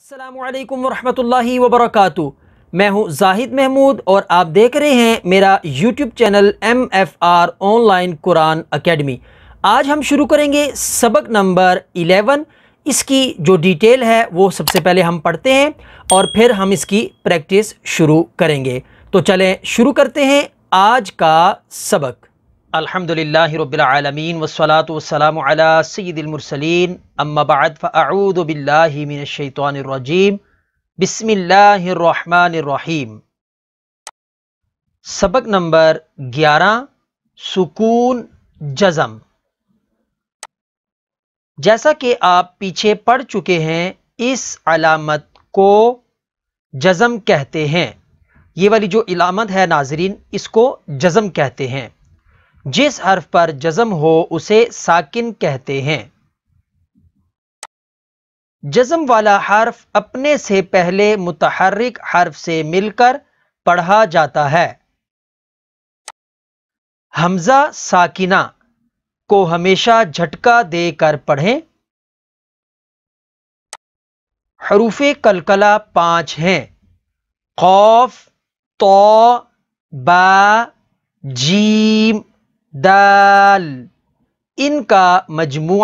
असलकम वरहमल वबरक मैं हूं जाहिद महमूद और आप देख रहे हैं मेरा YouTube channel M F R online Quran academy आज हम शुरू करेंगे सबक नंबर इलेवन इसकी जो डिटेल है वो सबसे पहले हम पढ़ते हैं और फिर हम इसकी प्रैक्टिस शुरू करेंगे तो चलें शुरू करते हैं आज का सबक अल्हम्दुलिल्लाहिरब्बिलआलमीन वस्सलातु वस्सलामु अला सय्यिदिल अम्मा बाद फअऊदु बिल्लाहि मिनश शैतानिर रजीम बिस्मिल्लाहिर रहमानिर रहीम सबक नंबर 11 सुकून जज़म जैसा कि आप पीछे पढ़ चुके हैं इस अलामत को जज़म कहते हैं ये वाली जो इलामत है नाजरीन इसको जज़म कहते हैं जिस हर्फ पर जजम हो उसे साकिन कहते हैं जजम वाला हर्फ अपने से पहले मुतहरक हर्फ से मिलकर पढ़ा जाता है हमजा साकिना को हमेशा झटका देकर पढ़ें हरूफ कलकला पांच हैं खौफ तो बा जीम दाल इनका मजमू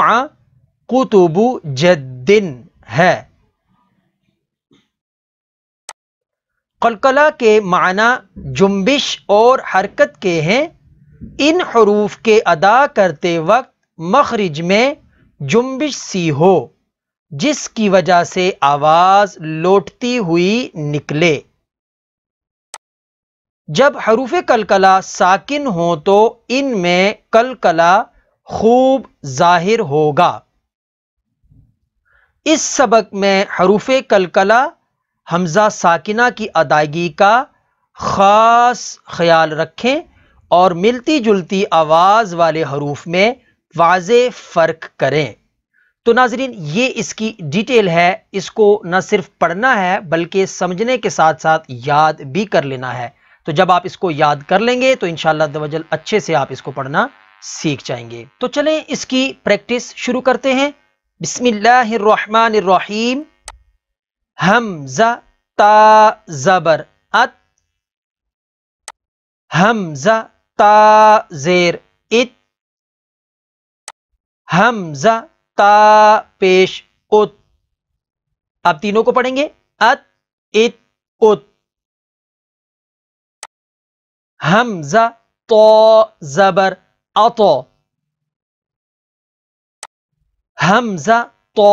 कुतुब जद्दिन है कलकला के माना जुम्बिश और हरकत के हैं इन हरूफ के अदा करते वक्त मखरज में जुम्बिश सी हो जिसकी वजह से आवाज़ लौटती हुई निकले जब हरूफ कलकला साकिन हो तो इनमें कलकला खूब ज़ाहिर होगा इस सबक में हरूफ कलकला हमज़ा साकिना की अदायगी का ख़ास ख्याल रखें और मिलती जुलती आवाज़ वाले हरूफ में वाज फ़र्क करें तो नाजरीन ये इसकी डिटेल है इसको न सिर्फ पढ़ना है बल्कि समझने के साथ साथ याद भी कर लेना है तो जब आप इसको याद कर लेंगे तो इन शजल अच्छे से आप इसको पढ़ना सीख जाएंगे तो चलें इसकी प्रैक्टिस शुरू करते हैं बिस्मिल्लाम हमजा जबर अत हम जेर इत हम ता पेश उत अब तीनों को पढ़ेंगे अत इत उत हमजा तो जबर अतो हमजा तो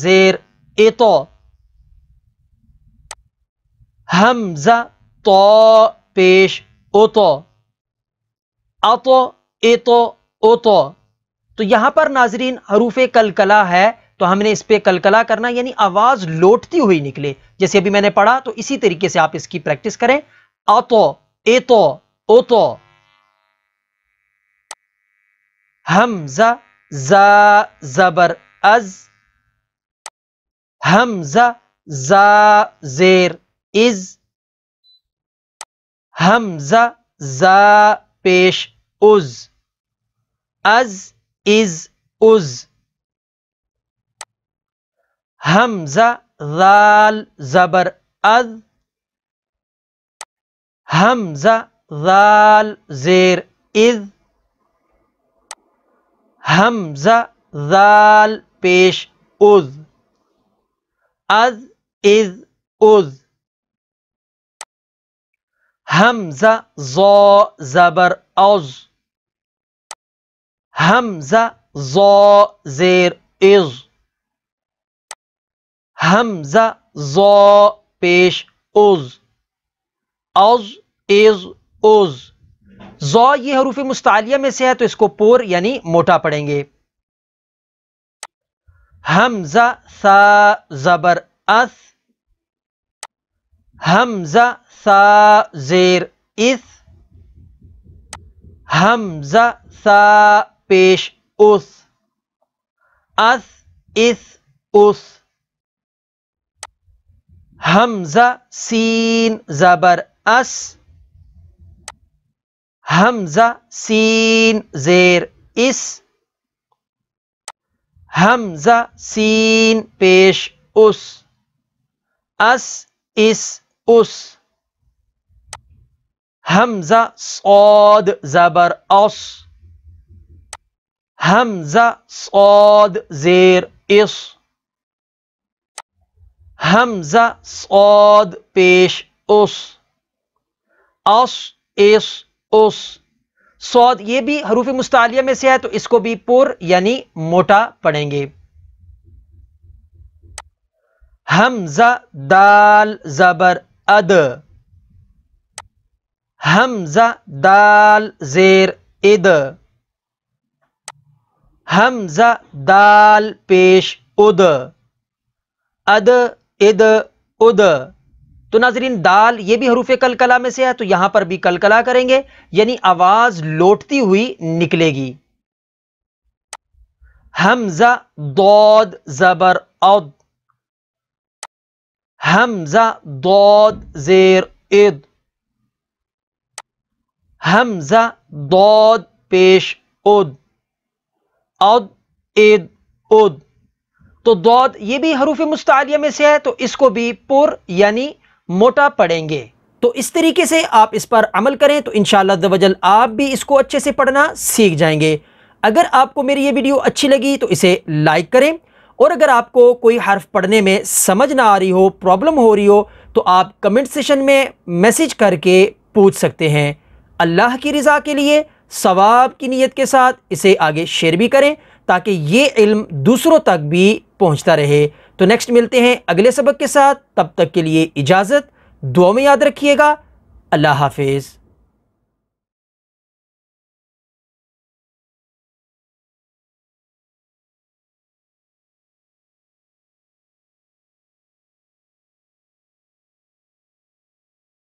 जेर एतो हमजा तो पेश ओतो अतो एतो ओतो तो यहां पर नाजरीन हरूफ कलकला है तो हमने इस पर कलकला करना यानी आवाज लौटती हुई निकले जैसे अभी मैंने पढ़ा तो इसी तरीके से आप इसकी प्रैक्टिस करें अतो إطو أطو همزة زا زبر أز همزة زا زير إز همزة زا بيش أز أز إز أز همزة ذال زبر أذ همزة ذال زير إذ همزة ذال بيش اذ اذ اذ اذ همزة زا زبر از همزة زا زير إذ همزة زا بيش أذ औज एज ओज जो ये हरूफ मुस्तालिया में से है तो इसको पोर यानी मोटा पढ़ेंगे हमजा सा जबर अस हमजा सा जेर इस हमजा सा पेश उस अस इस उस हमजा सीन जबर اس همزة سين زير اس همزة سين بيش اس اس اس اس همزة صاد زبر اس همزة صاد زير اس همزة صاد بيش اس औस एस ओस सौद ये भी हरूफ मुस्तालिया में से है तो इसको भी पुर यानी मोटा पढ़ेंगे हमजा दाल जबर अद हमजा दाल जेर इद हमजा दाल पेश उद अद इद उद तो नाजरीन दाल ये भी हरूफ कलकला में से है तो यहां पर भी कलकला करेंगे यानी आवाज लौटती हुई निकलेगी हमजा दौद जबर औद हमजा दौद जेर इद हमजा दौद पेश उद औद इद उद तो दौद ये भी हरूफ मुस्तालिया में से है तो इसको भी पुर यानी मोटा पड़ेंगे तो इस तरीके से आप इस पर अमल करें तो इन शजल आप भी इसको अच्छे से पढ़ना सीख जाएंगे अगर आपको मेरी ये वीडियो अच्छी लगी तो इसे लाइक करें और अगर आपको कोई हर्फ पढ़ने में समझ ना आ रही हो प्रॉब्लम हो रही हो तो आप कमेंट सेशन में मैसेज करके पूछ सकते हैं अल्लाह की रज़ा के लिए सवाब की नीयत के साथ इसे आगे शेयर भी करें ताकि ये इल्म दूसरों तक भी पहुंचता रहे तो नेक्स्ट मिलते हैं अगले सबक के साथ तब तक के लिए इजाज़त दुआ में याद रखिएगा अल्लाह हाफिज़